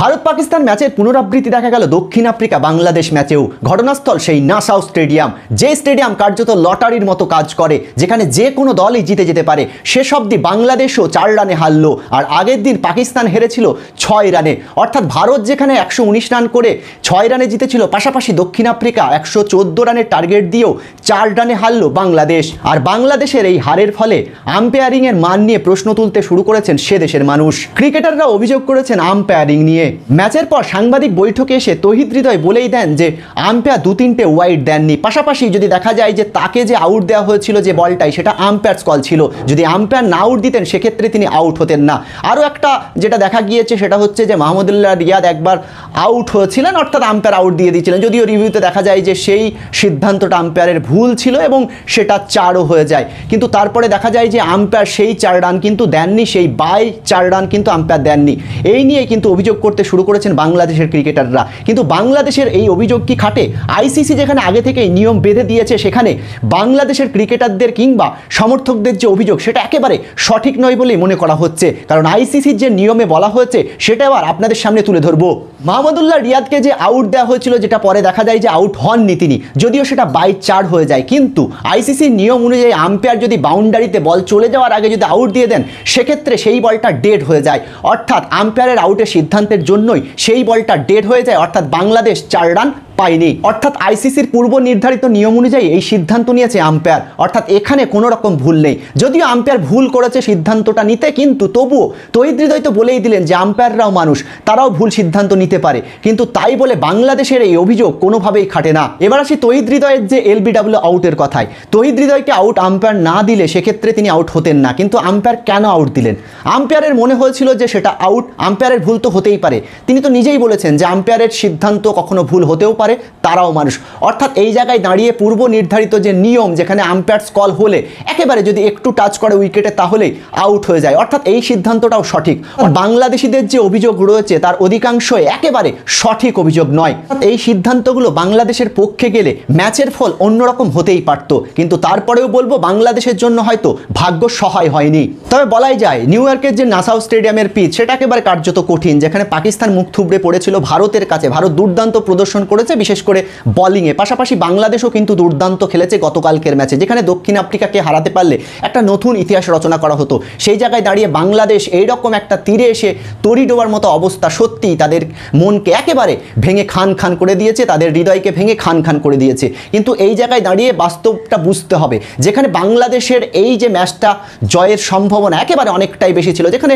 ভারত পাকিস্তান ম্যাচের পুনরাবৃত্তি দেখা গেল দক্ষিণ আফ্রিকা বাংলাদেশ ম্যাচেও ঘটনাস্থল সেই নাসাও স্টেডিয়াম যে স্টেডিয়াম কার্যত লটারির মতো কাজ করে যেখানে যে কোনো দলই জিতে যেতে পারে শেষ অবধি বাংলাদেশও চার রানে হারল আর আগের দিন পাকিস্তান হেরেছিল ছয় রানে অর্থাৎ ভারত যেখানে একশো রান করে ছয় রানে জিতেছিল পাশাপাশি দক্ষিণ আফ্রিকা একশো রানের টার্গেট দিয়েও চার রানে হারল বাংলাদেশ আর বাংলাদেশের এই হারের ফলে আম্পায়ারিংয়ের মান নিয়ে প্রশ্ন তুলতে শুরু করেছেন সে দেশের মানুষ ক্রিকেটাররা অভিযোগ করেছেন আম্পায়ারিং নিয়ে ম্যাচের পর সাংবাদিক বৈঠকে এসে তহিদ হৃদয় বলেই দেন যে আম্পায়ার দু তিনটে ওয়াইড দেননি পাশাপাশি যদি দেখা যায় যে তাকে যে আউট দেওয়া হয়েছিল যে বলটাই সেটা আম্পায়ার কল ছিল যদি আম্পায়ার না আউট দিতেন সেক্ষেত্রে তিনি আউট হতেন না আরও একটা যেটা দেখা গিয়েছে সেটা হচ্ছে যে মাহমুদুল্লাহ রিয়াদ একবার আউট হয়েছিলেন অর্থাৎ আম্পায়ার আউট দিয়ে দিয়েছিলেন যদিও রিভিউতে দেখা যায় যে সেই সিদ্ধান্তটা আম্পায়ারের ভুল ছিল এবং সেটা চারও হয়ে যায় কিন্তু তারপরে দেখা যায় যে আম্পায়ার সেই চার রান কিন্তু দেননি সেই বাই চার রান কিন্তু আম্পায়ার দেননি এই নিয়ে কিন্তু অভিযোগ করতে করতে শুরু করেছেন বাংলাদেশের ক্রিকেটাররা কিন্তু বাংলাদেশের এই অভিযোগ কি খাটে আইসিসি যেখানে আগে থেকেই নিয়ম বেঁধে দিয়েছে সেখানে বাংলাদেশের ক্রিকেটারদের কিংবা সমর্থকদের যে অভিযোগ সেটা একেবারে সঠিক নয় বলেই মনে করা হচ্ছে কারণ আইসিসির যে নিয়মে বলা হয়েছে সেটা আবার আপনাদের সামনে তুলে ধরবো মাহমুদুল্লাহ রিয়াদকে যে আউট দেওয়া হয়েছিল যেটা পরে দেখা যায় যে আউট হননি তিনি যদিও সেটা বাই চার হয়ে যায় কিন্তু আইসিসির নিয়ম অনুযায়ী আম্পায়ার যদি বাউন্ডারিতে বল চলে যাওয়ার আগে যদি আউট দিয়ে দেন সেক্ষেত্রে সেই বলটা ডেড হয়ে যায় অর্থাৎ আম্পায়ারের আউটের সিদ্ধান্তের জন্যই সেই বলটা ডেড হয়ে যায় অর্থাৎ বাংলাদেশ চার রান পায়নি অর্থাৎ আইসিসির পূর্ব নির্ধারিত নিয়ম অনুযায়ী এই সিদ্ধান্ত নিয়েছে আম্পায়ার অর্থাৎ এখানে কোনো রকম ভুল নেই যদিও আম্পায়ার ভুল করেছে সিদ্ধান্তটা নিতে কিন্তু তবুও তৈদৃদয় তো বলেই দিলেন যে আম্পায়াররাও মানুষ তারাও ভুল সিদ্ধান্ত নিতে পারে কিন্তু তাই বলে বাংলাদেশের এই অভিযোগ কোনোভাবেই খাটে না এবার আসি তৈদৃদয়ের যে এলবিডাব্লিউ আউটের কথায় তৈদৃদয়কে আউট আম্পায়ার না দিলে সেক্ষেত্রে তিনি আউট হতেন না কিন্তু আম্পায়ার কেন আউট দিলেন আম্পায়ারের মনে হয়েছিল যে সেটা আউট আম্পায়ারের ভুল তো হতেই পারে তিনি তো নিজেই বলেছেন যে আম্পায়ারের সিদ্ধান্ত কখনো ভুল হতেও পারে পারে তারাও মানুষ অর্থাৎ এই জায়গায় দাঁড়িয়ে পূর্ব নির্ধারিত যে নিয়ম যেখানে আম্পায়ার্স কল হলে একেবারে যদি একটু টাচ করে উইকেটে তাহলেই আউট হয়ে যায় অর্থাৎ এই সিদ্ধান্তটাও সঠিক বাংলাদেশিদের যে অভিযোগ রয়েছে তার অধিকাংশই একেবারে সঠিক অভিযোগ নয় এই সিদ্ধান্তগুলো বাংলাদেশের পক্ষে গেলে ম্যাচের ফল অন্যরকম হতেই পারত কিন্তু তারপরেও বলবো বাংলাদেশের জন্য হয়তো ভাগ্য সহায় হয়নি তবে বলাই যায় নিউ ইয়র্কের যে নাসাউ স্টেডিয়ামের পিচ সেটা একেবারে কার্যত কঠিন যেখানে পাকিস্তান মুখ থুবড়ে পড়েছিল ভারতের কাছে ভারত দুর্দান্ত প্রদর্শন করেছে বিশেষ করে বলিংয়ে পাশাপাশি বাংলাদেশও কিন্তু দুর্দান্ত খেলেছে গতকালকের ম্যাচে যেখানে দক্ষিণ আফ্রিকাকে হারাতে পারলে একটা নতুন ইতিহাস রচনা করা হতো সেই জায়গায় দাঁড়িয়ে বাংলাদেশ এইরকম একটা তীরে এসে তরি ডোবার মতো অবস্থা সত্যিই তাদের মনকে একেবারে ভেঙে খান খান করে দিয়েছে তাদের হৃদয়কে ভেঙে খান খান করে দিয়েছে কিন্তু এই জায়গায় দাঁড়িয়ে বাস্তবটা বুঝতে হবে যেখানে বাংলাদেশের এই যে ম্যাচটা জয়ের সম্ভাবনা একেবারে অনেকটাই বেশি ছিল যেখানে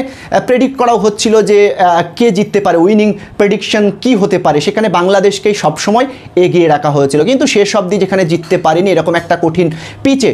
প্রেডিক্ট করাও হচ্ছিল যে কে জিততে পারে উইনিং প্রেডিকশন কি হতে পারে সেখানে বাংলাদেশকেই সবসময় সময় এগিয়ে রাখা হয়েছিল কিন্তু শেষ অব্দি যেখানে জিততে পারিনি এরকম একটা কঠিন পিচে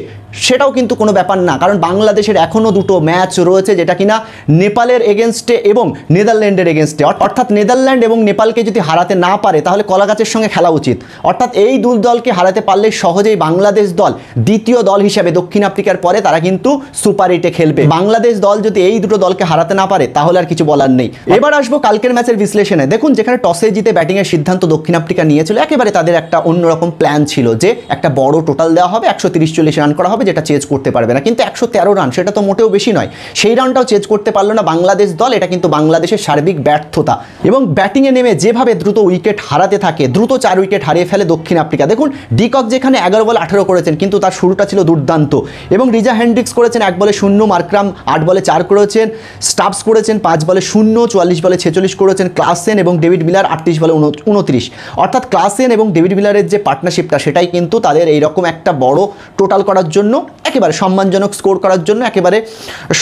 সেটাও কিন্তু কোনো ব্যাপার না কারণ বাংলাদেশের এখনও দুটো ম্যাচ রয়েছে যেটা কিনা নেপালের এগেনস্টে এবং নেদারল্যান্ডের এগেনস্টে অর্থাৎ নেদারল্যান্ড এবং নেপালকে যদি হারাতে না পারে তাহলে কলাগাছের সঙ্গে খেলা উচিত অর্থাৎ এই দু দলকে হারাতে পারলে সহজেই বাংলাদেশ দল দ্বিতীয় দল হিসাবে দক্ষিণ আফ্রিকার পরে তারা কিন্তু সুপার এইটে খেলবে বাংলাদেশ দল যদি এই দুটো দলকে হারাতে না পারে তাহলে আর কিছু বলার নেই এবার আসবো কালকের ম্যাচের বিশ্লেষণে দেখুন যেখানে টসে জিতে ব্যাটিংয়ের সিদ্ধান্ত দক্ষিণ আফ্রিকা নিয়েছিল একেবারে তাদের একটা অন্যরকম প্ল্যান ছিল যে একটা বড় টোটাল দেওয়া হবে একশো তিরিশ চল্লিশ রান করা হবে হবে যেটা চেঞ্জ করতে পারবে না কিন্তু একশো তেরো রান সেটা তো মোটেও বেশি নয় সেই রানটাও চেঞ্জ করতে পারলো না বাংলাদেশ দল এটা কিন্তু বাংলাদেশের সার্বিক ব্যর্থতা এবং ব্যাটিংয়ে নেমে যেভাবে দ্রুত উইকেট হারাতে থাকে দ্রুত চার উইকেট হারিয়ে ফেলে দক্ষিণ আফ্রিকা দেখুন ডিকক যেখানে এগারো বল আঠেরো করেছেন কিন্তু তার শুরুটা ছিল দুর্দান্ত এবং রিজা হ্যান্ড্রিক্স করেছেন এক বলে শূন্য মার্ক্রাম আট বলে চার করেছেন স্টাফস করেছেন পাঁচ বলে শূন্য চুয়াল্লিশ বলে ছেচল্লিশ করেছেন ক্লাসেন এবং ডেভিড মিলার আটত্রিশ বলে উনত্রিশ অর্থাৎ ক্লাসেন এবং ডেভিড মিলারের যে পার্টনারশিপটা সেটাই কিন্তু তাদের এইরকম একটা বড় টোটাল করার জন্য জন্য একেবারে সম্মানজনক স্কোর করার জন্য একেবারে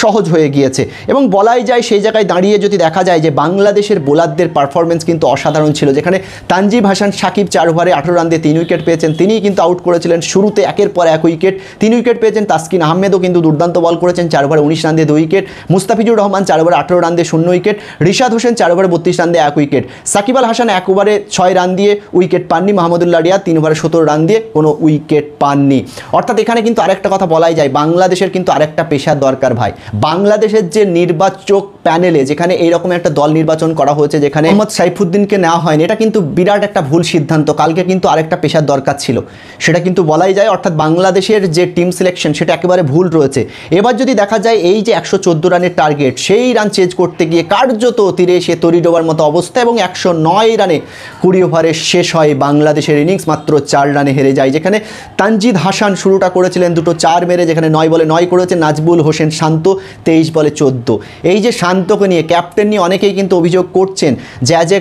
সহজ হয়ে গিয়েছে এবং বলাই যায় সেই জায়গায় দাঁড়িয়ে যদি দেখা যায় যে বাংলাদেশের বোলারদের পারফরমেন্স কিন্তু অসাধারণ ছিল যেখানে তানজিব হাসান সাকিব চার ওভারে আঠারো রান দিয়ে তিন উইকেট পেয়েছেন তিনিই কিন্তু আউট করেছিলেন শুরুতে একের পর এক উইকেট তিন উইকেট পেয়েছেন তাসকিন আহমেদও কিন্তু দুর্দান্ত বল করেছেন চার ওভারে উনিশ রান দিয়ে দুই উইকেট মুস্তাফিজুর রহমান চার ওভারে আঠারো রান দিয়ে শূন্য উইকেট রিশাদ হোসেন চার ওভারে বত্রিশ রান দিয়ে এক উইকেট সাকিব আল হাসান এক ওভারে ছয় রান দিয়ে উইকেট পাননি মাহমুদুল্লাহ রিয়া তিন ওভারে সতেরো রান দিয়ে কোনো উইকেট পাননি অর্থাৎ এখানে কিন্তু আরেক একটা কথা বলাই যায় বাংলাদেশের কিন্তু আরেকটা পেশার দরকার ভাই বাংলাদেশের যে নির্বাচক প্যানেলে যেখানে এইরকম একটা দল নির্বাচন করা হয়েছে যেখানে মোহাম্মদ সাইফুদ্দিনকে নেওয়া হয়নি এটা কিন্তু বিরাট একটা ভুল সিদ্ধান্ত কালকে কিন্তু আরেকটা পেশার দরকার ছিল সেটা কিন্তু বলাই যায় অর্থাৎ বাংলাদেশের যে টিম সিলেকশন সেটা একেবারে ভুল রয়েছে এবার যদি দেখা যায় এই যে একশো রানের টার্গেট সেই রান চেঞ্জ করতে গিয়ে কার্যত তীরে সে তরি ডোবার মতো অবস্থা এবং একশো নয় রানে কুড়ি ওভারে শেষ হয় বাংলাদেশের ইনিংস মাত্র চার রানে হেরে যায় যেখানে তানজিদ হাসান শুরুটা করেছিলেন দুটো দুটো চার মেরে যেখানে নয় বলে নয় করেছে নাজবুল হোসেন শান্ত তেইশ বলে চোদ্দো এই যে শান্তকে নিয়ে ক্যাপ্টেন নিয়ে অনেকেই কিন্তু অভিযোগ করছেন যে as a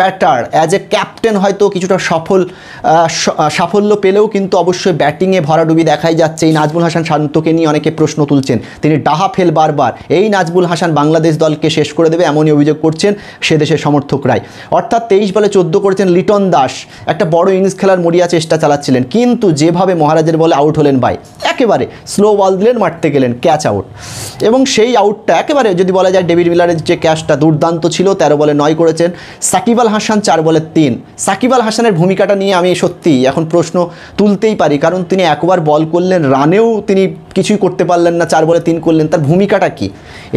batter as a captain হয়তো কিছুটা সফল সাফল্য পেলেও কিন্তু অবশ্যই ব্যাটিংয়ে ভরাডুবি দেখাই যাচ্ছে এই নাজবুল হাসান শান্তকে নিয়ে অনেকে প্রশ্ন তুলছেন তিনি ডাহা ফেল বারবার এই নাজবুল হাসান বাংলাদেশ দলকে শেষ করে দেবে এমনই অভিযোগ করছেন সে দেশের সমর্থকরাই অর্থাৎ তেইশ বলে চোদ্দ করেছেন লিটন দাস একটা বড় ইনিংস খেলার মরিয়া চেষ্টা চালাচ্ছিলেন কিন্তু যেভাবে মহারাজের বলে আউট হলেন ভাই একেবারে স্লো বল দিলেন মারতে গেলেন ক্যাচ আউট এবং সেই আউটটা একেবারে যদি বলা যায় ডেভিড মিলারের যে ক্যাচটা দুর্দান্ত ছিল তেরো বলে নয় করেছেন সাকিব আল হাসান চার বলে তিন সাকিব আল হাসানের ভূমিকাটা নিয়ে আমি সত্যি এখন প্রশ্ন তুলতেই পারি কারণ তিনি একবার বল করলেন রানেও তিনি কিছুই করতে পারলেন না চার বলে তিন করলেন তার ভূমিকাটা কি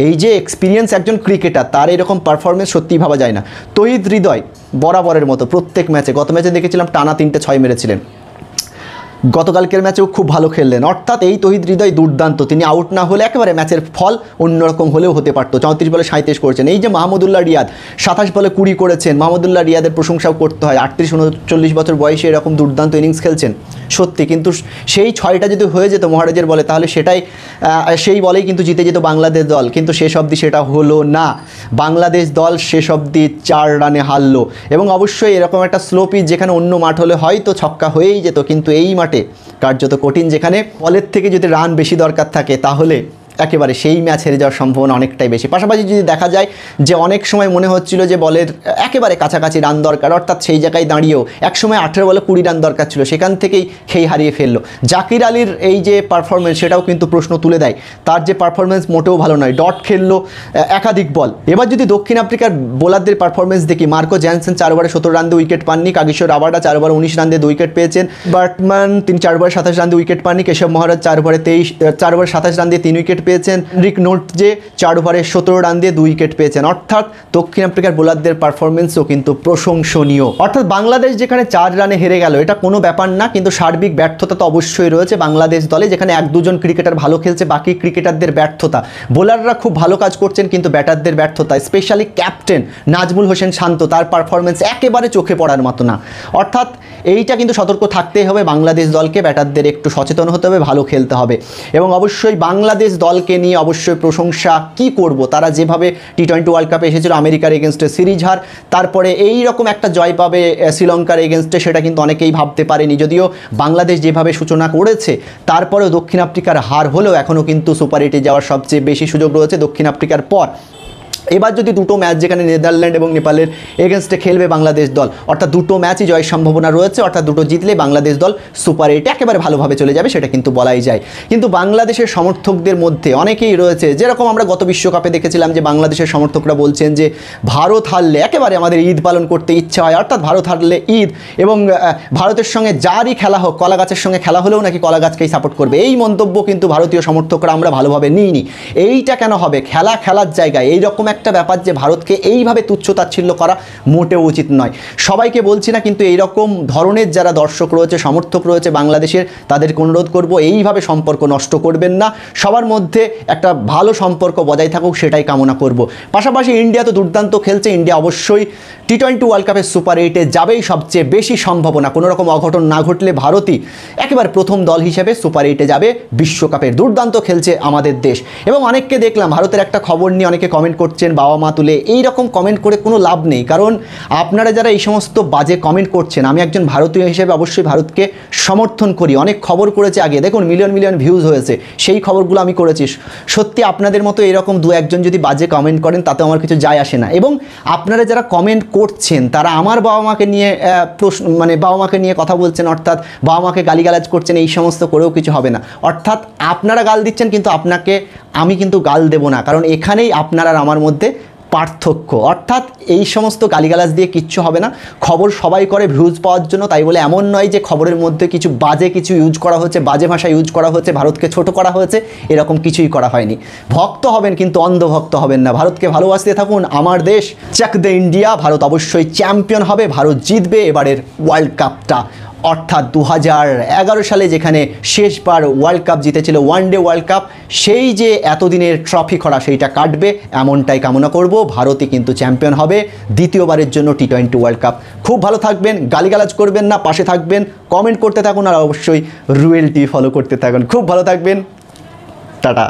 এই যে এক্সপিরিয়েন্স একজন ক্রিকেটার তার এরকম পারফরমেন্স সত্যিই ভাবা যায় না তহিদ হৃদয় বরাবরের মতো প্রত্যেক ম্যাচে গত ম্যাচে দেখেছিলাম টানা তিনটে ছয় মেরেছিলেন গতকালকের ম্যাচেও খুব ভালো খেললেন অর্থাৎ এই তহিদ হৃদয় দুর্দান্ত তিনি আউট না হলে একেবারে ম্যাচের ফল অন্যরকম হলেও হতে পারতো চৌত্রিশ বলে সাঁত্রিশ করেছেন এই যে মাহমুদুল্লাহ রিয়াদ সাতাশ বলে কুড়ি করেছেন মাহমুদুল্লাহ রিয়াদের প্রশংসাও করতে হয় আটত্রিশ উনচল্লিশ বছর বয়সে এরকম দুর্দান্ত ইনিংস খেলছেন সত্যি কিন্তু সেই ছয়টা যদি হয়ে যেত মহারাজের বলে তাহলে সেটাই সেই বলেই কিন্তু জিতে যেত বাংলাদেশ দল কিন্তু শেষ অবধি সেটা হলো না বাংলাদেশ দল শেষ অবধি চার রানে হারলো এবং অবশ্যই এরকম একটা স্লো পিচ যেখানে অন্য মাঠ হলে হয়তো ছক্কা হয়েই যেত কিন্তু এই মাঠ কাটে কার্যত কঠিন যেখানে বলের থেকে যদি রান বেশি দরকার থাকে তাহলে একেবারে সেই ম্যাচ হেরে যাওয়ার সম্ভাবনা অনেকটাই বেশি পাশাপাশি যদি দেখা যায় যে অনেক সময় মনে হচ্ছিল যে বলের একেবারে কাছাকাছি রান দরকার অর্থাৎ সেই জায়গায় দাঁড়িয়েও একসময় আঠেরো বলে কুড়ি রান দরকার ছিল সেখান থেকেই খেই হারিয়ে ফেললো জাকির আলীর এই যে পারফরমেন্স সেটাও কিন্তু প্রশ্ন তুলে দেয় তার যে পারফরমেন্স মোটেও ভালো নয় ডট খেললো একাধিক বল এবার যদি দক্ষিণ আফ্রিকার বোলারদের পারফরমেন্স দেখি মার্কো জ্যানসন চারবারে সতেরো রান দিয়ে উইকেট পাননি কাগিশ্বর আবারটা চারবার উনিশ রান দিয়ে উইকেট পেয়েছেন বার্টম্যান তিনি চারবার সাতাশ রান দিয়ে উইকেট পাননি কেশব মহারাজ চারবারে তেইশ চারবার সাতাশ রান দিয়ে তিন উইকেট পেয়েছেন পেয়েছেন রিক নোট যে চার ওভারে সতেরো রান দিয়ে দুই উইকেট পেয়েছেন অর্থাৎ দক্ষিণ আফ্রিকার বোলারদের পারফরমেন্সও কিন্তু প্রশংসনীয় অর্থাৎ বাংলাদেশ যেখানে চার রানে হেরে গেল এটা কোনো ব্যাপার না কিন্তু সার্বিক ব্যর্থতা তো অবশ্যই রয়েছে বাংলাদেশ দলে যেখানে এক দুজন ক্রিকেটার ভালো খেলছে বাকি ক্রিকেটারদের ব্যর্থতা বোলাররা খুব ভালো কাজ করছেন কিন্তু ব্যাটারদের ব্যর্থতা স্পেশালি ক্যাপ্টেন নাজমুল হোসেন শান্ত তার পারফরমেন্স একেবারে চোখে পড়ার মতো না অর্থাৎ এইটা কিন্তু সতর্ক থাকতেই হবে বাংলাদেশ দলকে ব্যাটারদের একটু সচেতন হতে হবে ভালো খেলতে হবে এবং অবশ্যই বাংলাদেশ দল দলকে নিয়ে অবশ্যই প্রশংসা কি করব তারা যেভাবে টি টোয়েন্টি ওয়ার্ল্ড কাপে এসেছিল আমেরিকার এগেনস্টে সিরিজ হার তারপরে এই রকম একটা জয় পাবে শ্রীলঙ্কার এগেনস্টে সেটা কিন্তু অনেকেই ভাবতে পারেনি যদিও বাংলাদেশ যেভাবে সূচনা করেছে তারপরেও দক্ষিণ আফ্রিকার হার হলেও এখনও কিন্তু সুপার এইটে যাওয়ার সবচেয়ে বেশি সুযোগ রয়েছে দক্ষিণ আফ্রিকার পর এবার যদি দুটো ম্যাচ যেখানে নেদারল্যান্ড এবং নেপালের এগেনস্টে খেলবে বাংলাদেশ দল অর্থাৎ দুটো ম্যাচই জয়ের সম্ভাবনা রয়েছে অর্থাৎ দুটো জিতলে বাংলাদেশ দল সুপার এইটে একেবারে ভালোভাবে চলে যাবে সেটা কিন্তু বলাই যায় কিন্তু বাংলাদেশের সমর্থকদের মধ্যে অনেকেই রয়েছে যেরকম আমরা গত বিশ্বকাপে দেখেছিলাম যে বাংলাদেশের সমর্থকরা বলছেন যে ভারত হারলে একেবারে আমাদের ঈদ পালন করতে ইচ্ছা হয় অর্থাৎ ভারত হারলে ঈদ এবং ভারতের সঙ্গে যারই খেলা হোক কলাগাছের সঙ্গে খেলা হলেও নাকি কলাগাছকেই সাপোর্ট করবে এই মন্তব্য কিন্তু ভারতীয় সমর্থকরা আমরা ভালোভাবে নিইনি এইটা কেন হবে খেলা খেলার জায়গায় এইরকম একটা ব্যাপার যে ভারতকে এইভাবে তুচ্ছ তাচ্ছিল্য করা মোটেও উচিত নয় সবাইকে বলছি না কিন্তু এইরকম ধরনের যারা দর্শক রয়েছে সমর্থক রয়েছে বাংলাদেশের তাদেরকে অনুরোধ করব এইভাবে সম্পর্ক নষ্ট করবেন না সবার মধ্যে একটা ভালো সম্পর্ক বজায় থাকুক সেটাই কামনা করব পাশাপাশি ইন্ডিয়া তো দুর্দান্ত খেলছে ইন্ডিয়া অবশ্যই টি টোয়েন্টি ওয়ার্ল্ড কাপের সুপার এইটে যাবেই সবচেয়ে বেশি সম্ভাবনা কোনো রকম অঘটন না ঘটলে ভারতই একেবারে প্রথম দল হিসেবে সুপার এইটে যাবে বিশ্বকাপের দুর্দান্ত খেলছে আমাদের দেশ এবং অনেককে দেখলাম ভারতের একটা খবর নিয়ে অনেকে কমেন্ট করছে করছেন বাবা মা তুলে এই রকম কমেন্ট করে কোনো লাভ নেই কারণ আপনারা যারা এই সমস্ত বাজে কমেন্ট করছেন আমি একজন ভারতীয় হিসেবে অবশ্যই ভারতকে সমর্থন করি অনেক খবর করেছে আগে দেখুন মিলিয়ন মিলিয়ন ভিউজ হয়েছে সেই খবরগুলো আমি করেছি সত্যি আপনাদের মতো এরকম দু একজন যদি বাজে কমেন্ট করেন তাতে আমার কিছু যায় আসে না এবং আপনারা যারা কমেন্ট করছেন তারা আমার বাবা মাকে নিয়ে প্রশ্ন মানে বাবা মাকে নিয়ে কথা বলছেন অর্থাৎ বাবা মাকে গালিগালাজ করছেন এই সমস্ত করেও কিছু হবে না অর্থাৎ আপনারা গাল দিচ্ছেন কিন্তু আপনাকে আমি কিন্তু গাল দেব না কারণ এখানেই আপনারা আমার মধ্যে মধ্যে পার্থক্য অর্থাৎ এই সমস্ত গালিগালাজ দিয়ে কিচ্ছু হবে না খবর সবাই করে ভিউজ পাওয়ার জন্য তাই বলে এমন নয় যে খবরের মধ্যে কিছু বাজে কিছু ইউজ করা হচ্ছে বাজে ভাষা ইউজ করা হচ্ছে ভারতকে ছোট করা হয়েছে এরকম কিছুই করা হয়নি ভক্ত হবেন কিন্তু অন্ধভক্ত হবেন না ভারতকে ভালোবাসতে থাকুন আমার দেশ চ্যাক দ্য ইন্ডিয়া ভারত অবশ্যই চ্যাম্পিয়ন হবে ভারত জিতবে এবারের ওয়ার্ল্ড কাপটা অর্থাৎ দু সালে যেখানে শেষবার ওয়ার্ল্ড কাপ জিতেছিল ওয়ান ডে ওয়ার্ল্ড কাপ সেই যে এতদিনের ট্রফি খরা সেইটা কাটবে এমনটাই কামনা করব ভারতই কিন্তু চ্যাম্পিয়ন হবে দ্বিতীয়বারের জন্য টি টোয়েন্টি ওয়ার্ল্ড কাপ খুব ভালো থাকবেন গালিগালাজ করবেন না পাশে থাকবেন কমেন্ট করতে থাকুন আর অবশ্যই রুয়েলটি ফলো করতে থাকুন খুব ভালো থাকবেন টাটা